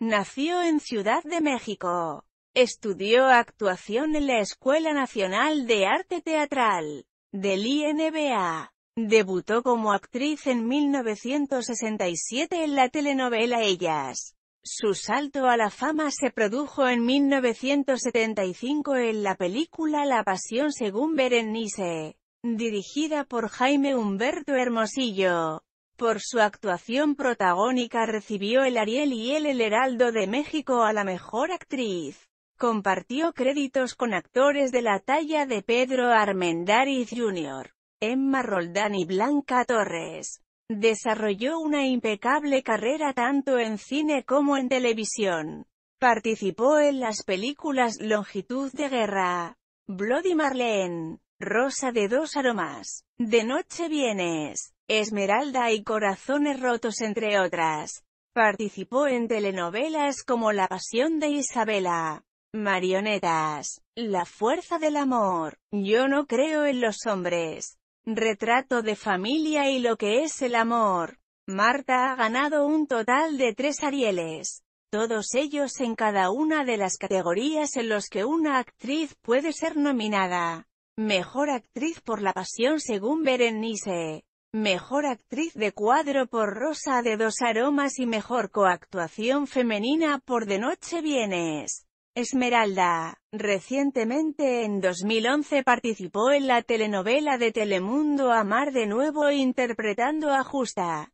Nació en Ciudad de México. Estudió actuación en la Escuela Nacional de Arte Teatral del INBA. Debutó como actriz en 1967 en la telenovela Ellas. Su salto a la fama se produjo en 1975 en la película La Pasión según Berenice, dirigida por Jaime Humberto Hermosillo. Por su actuación protagónica recibió el Ariel y el El Heraldo de México a la Mejor Actriz. Compartió créditos con actores de la talla de Pedro Armendáriz Jr., Emma Roldán y Blanca Torres. Desarrolló una impecable carrera tanto en cine como en televisión. Participó en las películas Longitud de Guerra, Bloody Marlene, rosa de dos aromas, de noche vienes, esmeralda y corazones rotos entre otras. Participó en telenovelas como La Pasión de Isabela, Marionetas, La Fuerza del Amor, Yo no creo en los hombres, Retrato de familia y lo que es el amor. Marta ha ganado un total de tres Arieles, todos ellos en cada una de las categorías en los que una actriz puede ser nominada. Mejor actriz por La Pasión según Berenice. Mejor actriz de cuadro por Rosa de Dos Aromas y mejor coactuación femenina por De Noche Vienes. Esmeralda. Recientemente en 2011 participó en la telenovela de Telemundo Amar de Nuevo interpretando a Justa.